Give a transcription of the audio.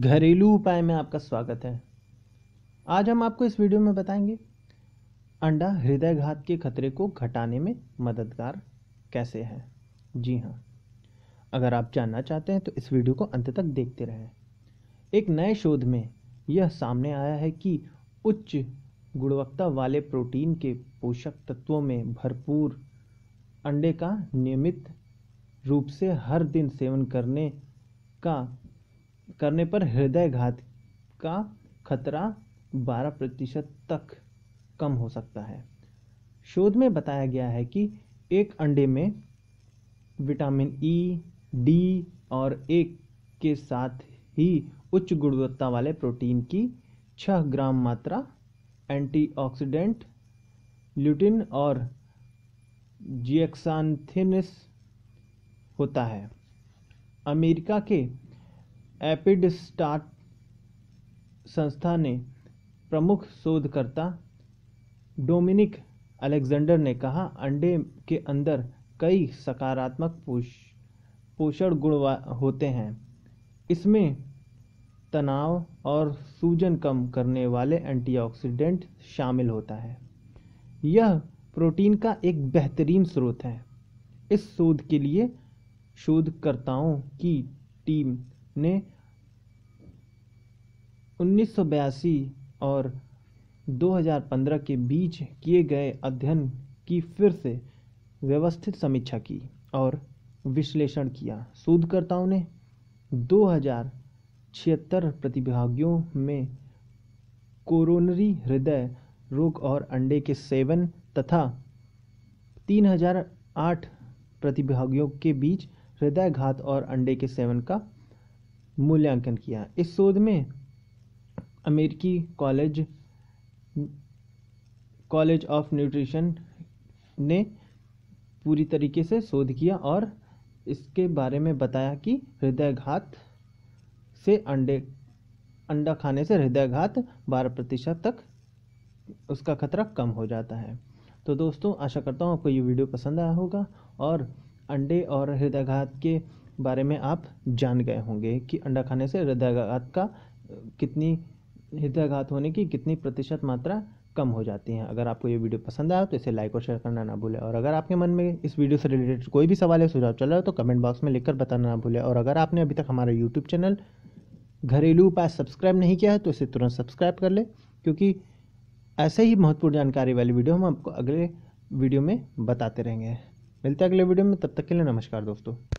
घरेलू उपाय में आपका स्वागत है आज हम आपको इस वीडियो में बताएंगे अंडा हृदयघात के खतरे को घटाने में मददगार कैसे है जी हाँ अगर आप जानना चाहते हैं तो इस वीडियो को अंत तक देखते रहें एक नए शोध में यह सामने आया है कि उच्च गुणवत्ता वाले प्रोटीन के पोषक तत्वों में भरपूर अंडे का नियमित रूप से हर दिन सेवन करने का करने पर हृदयघात का खतरा 12 प्रतिशत तक कम हो सकता है शोध में बताया गया है कि एक अंडे में विटामिन ई e, डी और ए के साथ ही उच्च गुणवत्ता वाले प्रोटीन की 6 ग्राम मात्रा एंटीऑक्सीडेंट ल्यूटिन और जियक्सानथिनिस होता है अमेरिका के एपिड स्टार्ट संस्था ने प्रमुख शोधकर्ता डोमिनिक अलेक्जेंडर ने कहा अंडे के अंदर कई सकारात्मक पोष पोषण गुण होते हैं इसमें तनाव और सूजन कम करने वाले एंटीऑक्सीडेंट शामिल होता है यह प्रोटीन का एक बेहतरीन स्रोत है इस शोध के लिए शोधकर्ताओं की टीम ने 1982 और 2015 के बीच किए गए अध्ययन की फिर से व्यवस्थित समीक्षा की और विश्लेषण किया शोधकर्ताओं ने दो छिहत्तर प्रतिभागियों में कोरोनरी हृदय रोग और अंडे के सेवन तथा 3008 प्रतिभागियों के बीच हृदयघात और अंडे के सेवन का मूल्यांकन किया इस शोध में अमेरिकी कॉलेज कॉलेज ऑफ न्यूट्रिशन ने पूरी तरीके से शोध किया और इसके बारे में बताया कि हृदयघात से अंडे अंडा खाने से हृदयघात बारह प्रतिशत तक उसका खतरा कम हो जाता है तो दोस्तों आशा करता हूँ आपको ये वीडियो पसंद आया होगा और अंडे और हृदयघात के बारे में आप जान गए होंगे कि अंडा खाने से हृदयघात का कितनी हृदयाघात होने की कितनी प्रतिशत मात्रा कम हो जाती है अगर आपको ये वीडियो पसंद आया तो इसे लाइक और शेयर करना ना भूलें और अगर आपके मन में इस वीडियो से रिलेटेड कोई भी सवाल या सुझाव चल रहा हो तो कमेंट बॉक्स में लिखकर बताना ना भूलें और अगर आपने अभी तक हमारा यूट्यूब चैनल घरेलू उपाय सब्सक्राइब नहीं किया है तो इसे तुरंत सब्सक्राइब कर ले क्योंकि ऐसे ही महत्वपूर्ण जानकारी वाली वीडियो हम आपको अगले वीडियो में बताते रहेंगे मिलते हैं अगले वीडियो में तब तक के लिए नमस्कार दोस्तों